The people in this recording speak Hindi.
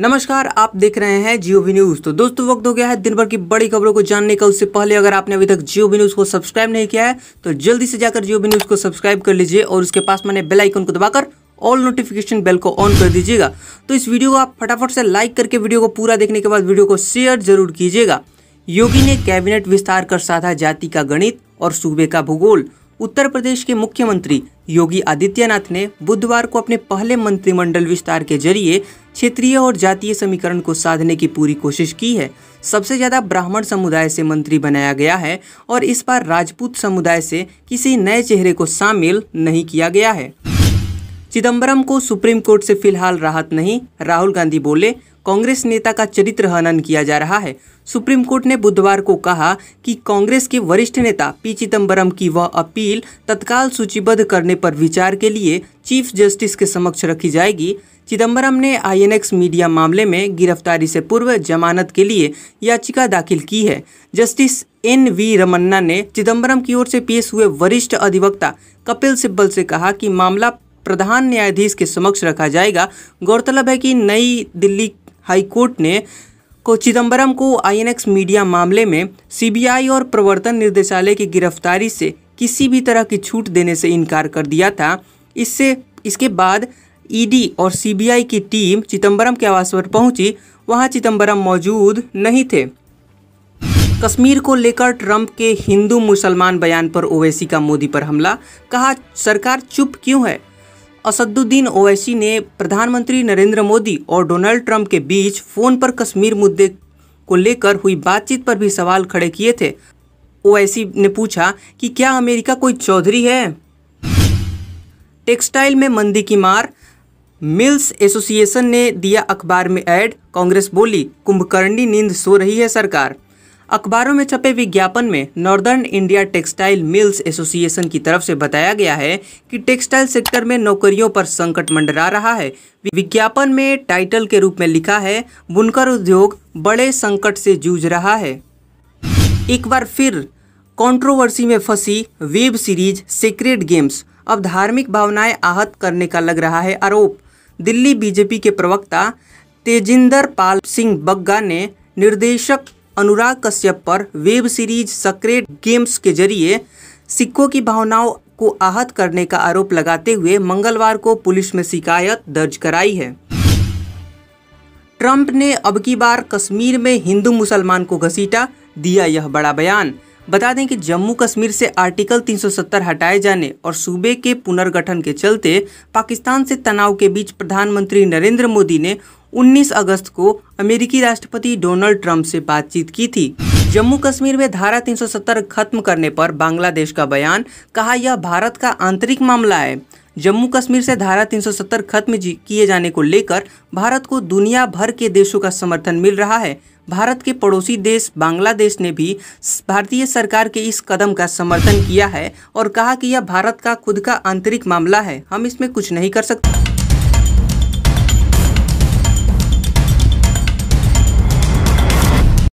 नमस्कार आप देख रहे हैं जियो वी न्यूज़ तो दोस्तों वक्त हो गया है दिन भर की बड़ी खबरों को जानने का उससे पहले अगर आपने अभी तक जियो वी न्यूज़ को सब्सक्राइब नहीं किया है तो जल्दी से जाकर जियो वी न्यूज़ को सब्सक्राइब कर लीजिए और उसके पास मैंने बेल आइकन को दबाकर ऑल नोटिफिकेशन बेल को ऑन कर दीजिएगा तो इस वीडियो को आप फटाफट से लाइक करके वीडियो को पूरा देखने के बाद वीडियो को शेयर जरूर कीजिएगा योगी ने कैबिनेट विस्तार कर साधा जाति का गणित और सूबे का भूगोल उत्तर प्रदेश के मुख्यमंत्री योगी आदित्यनाथ ने बुधवार को अपने पहले मंत्रिमंडल विस्तार के जरिए क्षेत्रीय और जातीय समीकरण को साधने की पूरी कोशिश की है सबसे ज़्यादा ब्राह्मण समुदाय से मंत्री बनाया गया है और इस बार राजपूत समुदाय से किसी नए चेहरे को शामिल नहीं किया गया है चिदम्बरम को सुप्रीम कोर्ट से फिलहाल राहत नहीं राहुल गांधी बोले कांग्रेस नेता का चरित्र हनन किया जा रहा है सुप्रीम कोर्ट ने बुधवार को कहा कि कांग्रेस के वरिष्ठ नेता पी चिदम्बरम की वह अपील तत्काल सूचीबद्ध करने पर विचार के लिए चीफ जस्टिस के समक्ष रखी जाएगी चिदम्बरम ने आईएनएक्स मीडिया मामले में गिरफ्तारी से पूर्व जमानत के लिए याचिका दाखिल की है जस्टिस एन वी रमन्ना ने चिदम्बरम की ओर से पेश हुए वरिष्ठ अधिवक्ता कपिल सिब्बल से कहा कि मामला प्रधान न्यायाधीश के समक्ष रखा जाएगा गौरतलब है कि नई दिल्ली हाईकोर्ट ने को चिदम्बरम को आईएनएक्स मीडिया मामले में सीबीआई और प्रवर्तन निदेशालय की गिरफ्तारी से किसी भी तरह की छूट देने से इनकार कर दिया था इससे इसके बाद ईडी और सीबीआई की टीम चिदम्बरम के आवास पर पहुंची वहां चिदम्बरम मौजूद नहीं थे कश्मीर को लेकर ट्रंप के हिंदू मुसलमान बयान पर ओवैसी का मोदी पर हमला कहा सरकार चुप क्यों है असदुद्दीन ओवैसी ने प्रधानमंत्री नरेंद्र मोदी और डोनाल्ड ट्रंप के बीच फ़ोन पर कश्मीर मुद्दे को लेकर हुई बातचीत पर भी सवाल खड़े किए थे ओवैसी ने पूछा कि क्या अमेरिका कोई चौधरी है टेक्सटाइल में मंदी की मार मिल्स एसोसिएशन ने दिया अखबार में ऐड कांग्रेस बोली कुंभकर्णी नींद सो रही है सरकार अखबारों में छपे विज्ञापन में Northern India textile mills association की तरफ से बताया गया है कि टेक्सटाइल सेक्टर में नौकरियों पर संकट मंडरा रहा है विज्ञापन में टाइटल के रूप में लिखा है बुनकर उद्योग बड़े संकट से जूझ रहा है एक बार फिर कंट्रोवर्सी में फंसी वेब सीरीज सीक्रेट गेम्स अब धार्मिक भावनाएं आहत करने का लग रहा है आरोप दिल्ली बीजेपी के प्रवक्ता तेजिंदर पाल सिंह बग्गा ने निर्देशक अनुराग कश्यप पर वेब सीरीज सक्रेट गेम्स के जरिए सिक्कों की भावनाओं को आहत करने का आरोप लगाते हुए मंगलवार को पुलिस में शिकायत दर्ज कराई है ट्रंप ने अब की बार कश्मीर में हिंदू मुसलमान को घसीटा दिया यह बड़ा बयान बता दें कि जम्मू कश्मीर से आर्टिकल 370 हटाए जाने और सूबे के पुनर्गठन के चलते पाकिस्तान से तनाव के बीच प्रधानमंत्री नरेंद्र मोदी ने 19 अगस्त को अमेरिकी राष्ट्रपति डोनाल्ड ट्रंप से बातचीत की थी जम्मू कश्मीर में धारा 370 खत्म करने पर बांग्लादेश का बयान कहा यह भारत का आंतरिक मामला है जम्मू कश्मीर से धारा 370 खत्म किए जाने को लेकर भारत को दुनिया भर के देशों का समर्थन मिल रहा है भारत के पड़ोसी देश बांग्लादेश ने भी भारतीय सरकार के इस कदम का समर्थन किया है और कहा कि यह भारत का खुद का आंतरिक मामला है हम इसमें कुछ नहीं कर सकते